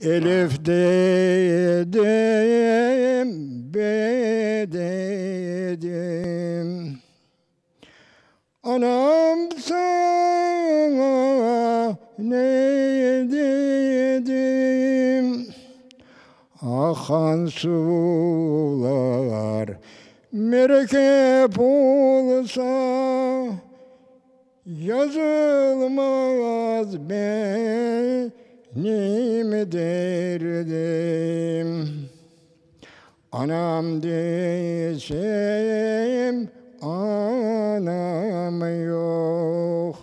Elif dedim, be dedim. Anam sana ne dedim? Akan sular merkep olsa yazılmaz ben. Nim derdim Anam desem anam yok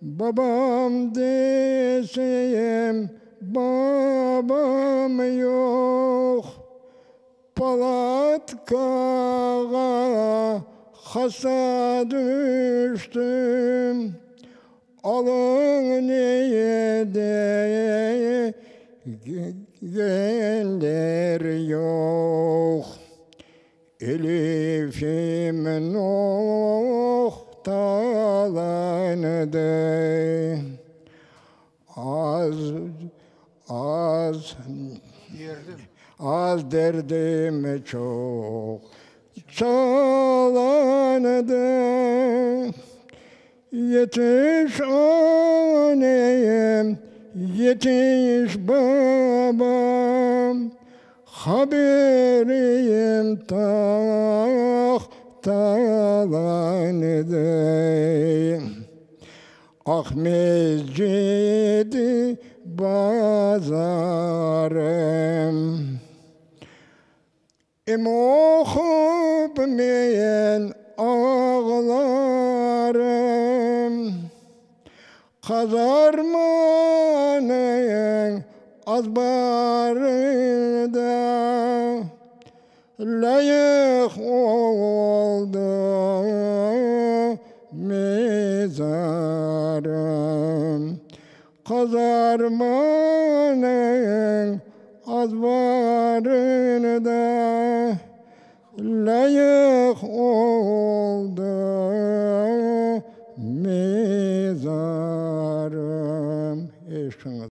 Babam desem babam yok Palatkağa hasa düştüm alın yedi gelir yok Elifim noktalandı Az az Az derdim çok çalandı Yetiş aneyim, yetiş babam, haberiyim tahtalan edeyim. Ah mescidi bazarım, İmohub meyen ağlarım, Kazarmanın azbarında layık oldu mezarım. Kazarmanın azbarında layık oldu mezarım mezarım eşkına.